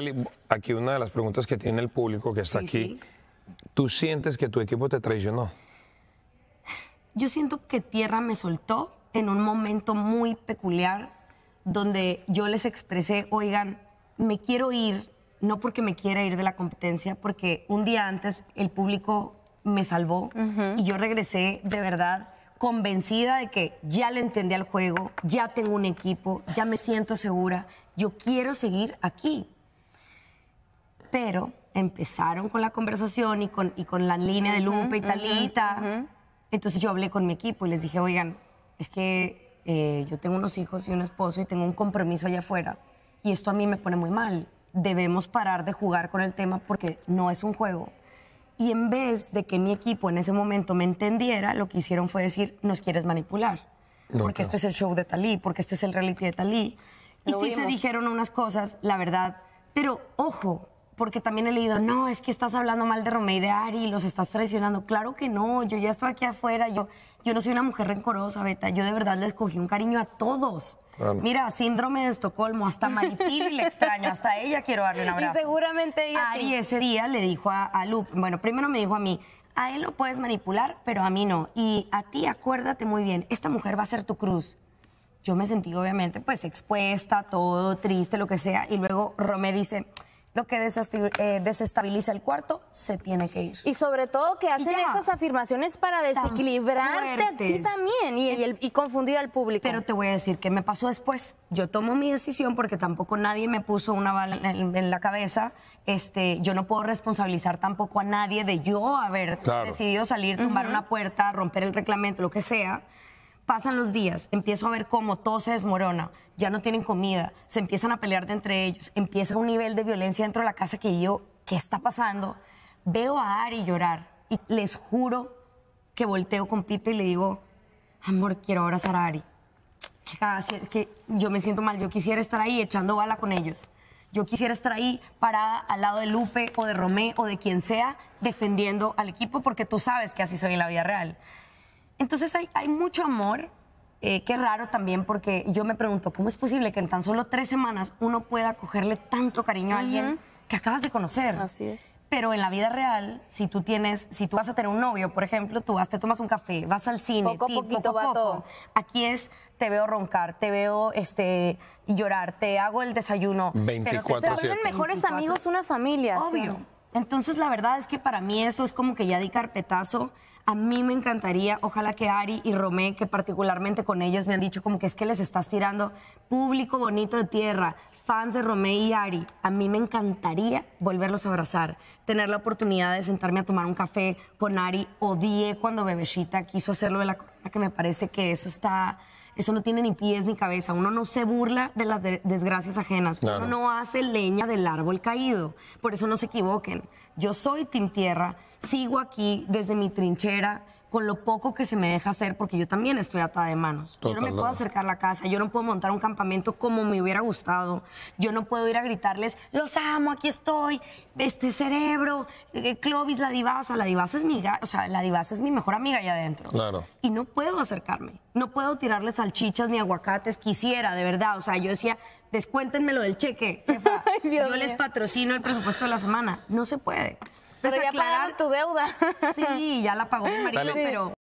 y, aquí una de las preguntas que tiene el público que está aquí. ¿Tú sientes que tu equipo te traicionó? Yo siento que Tierra me soltó en un momento muy peculiar donde yo les expresé, oigan, me quiero ir, no porque me quiera ir de la competencia, porque un día antes el público me salvó y yo regresé de verdad convencida de que ya le entendí al juego, ya tengo un equipo, ya me siento segura, yo quiero seguir aquí pero empezaron con la conversación y con, y con la línea de Lupe y Talita. Entonces yo hablé con mi equipo y les dije, oigan, es que eh, yo tengo unos hijos y un esposo y tengo un compromiso allá afuera y esto a mí me pone muy mal. Debemos parar de jugar con el tema porque no es un juego. Y en vez de que mi equipo en ese momento me entendiera, lo que hicieron fue decir, nos quieres manipular. porque este es el show de Talí, porque este es el reality de Talí. y sí se dijeron unas cosas, la verdad. Pero ojo, porque también he leído, no, es que estás hablando mal de Romeo y de Ari, los estás traicionando. Claro que no, yo ya estoy aquí afuera, yo, yo no soy una mujer rencorosa, Beta, yo de verdad le escogí un cariño a todos. Mira, síndrome de Estocolmo, hasta Maripili le extraño, hasta ella quiero darle un abrazo. Y seguramente ella... Ari ese día le dijo a, a bueno, primero me dijo a mí, a él lo puedes manipular, pero a mí no. Y a ti acuérdate muy bien, esta mujer va a ser tu cruz yo me sentí obviamente pues expuesta, todo triste, lo que sea. Y luego Romé dice, lo que eh, desestabiliza el cuarto se tiene que ir. Y sobre todo que hacen esas afirmaciones para desequilibrarte a ti también y, confundir al público. Pero te voy a decir qué me pasó después. Yo tomo mi decisión porque tampoco nadie me puso una bala en, la cabeza. Este, yo no puedo responsabilizar tampoco a nadie de yo haber decidido salir, tumbar una puerta, romper el reglamento, lo que sea. Pasan los días, empiezo a ver cómo todo se desmorona, ya no tienen comida, se empiezan a pelear de entre ellos, empieza un nivel de violencia dentro de la casa que yo, ¿qué está pasando? Veo a Ari llorar y les juro que volteo con Pipe y le digo, amor, quiero abrazar a Ari. Que, que yo me siento mal, yo quisiera estar ahí echando bala con ellos. Yo quisiera estar ahí parada al lado de Lupe o de Romé o de quien sea defendiendo al equipo porque tú sabes que así soy en la vida real. Entonces hay, mucho amor. que eh, qué raro también porque yo me pregunto, ¿cómo es posible que en tan solo tres semanas uno pueda cogerle tanto cariño a alguien que acabas de conocer? Así es. Pero en la vida real, si tú tienes, si tú vas a tener un novio, por ejemplo, tú vas, te tomas un café, vas al cine, poco a poquito Aquí es, te veo roncar, te veo este, llorar, te hago el desayuno. pero te se vuelven mejores amigos una familia. Obvio. Entonces la verdad es que para mí eso es como que ya di carpetazo a mí me encantaría, ojalá que Ari y Romé, que particularmente con ellos me han dicho como que es que les estás tirando público bonito de tierra, fans de Romé y Ari, a mí me encantaría volverlos a abrazar, tener la oportunidad de sentarme a tomar un café con Ari. Odié cuando bebesita quiso hacerlo de la corona, que me parece que eso está eso no tiene ni pies ni cabeza. Uno no se burla de las desgracias ajenas. Uno no hace leña del árbol caído. Por eso no se equivoquen. Yo soy Tim Tierra, sigo aquí desde mi trinchera con lo poco que se me deja hacer, porque yo también estoy atada de manos. yo no me puedo acercar a la casa, yo no puedo montar un campamento como me hubiera gustado, yo no puedo ir a gritarles, los amo, aquí estoy, este cerebro, eh, eh, Clovis, la divasa, la divasa es mi, o sea, la divasa es mi mejor amiga allá adentro. Y no puedo acercarme, no puedo tirarles salchichas ni aguacates, quisiera, de verdad, o sea, yo decía, descuéntenme lo del cheque, jefa, yo les patrocino el presupuesto de la semana, no se puede. Pero ya pagaron tu deuda. Sí, ya la pagó mi marido, pero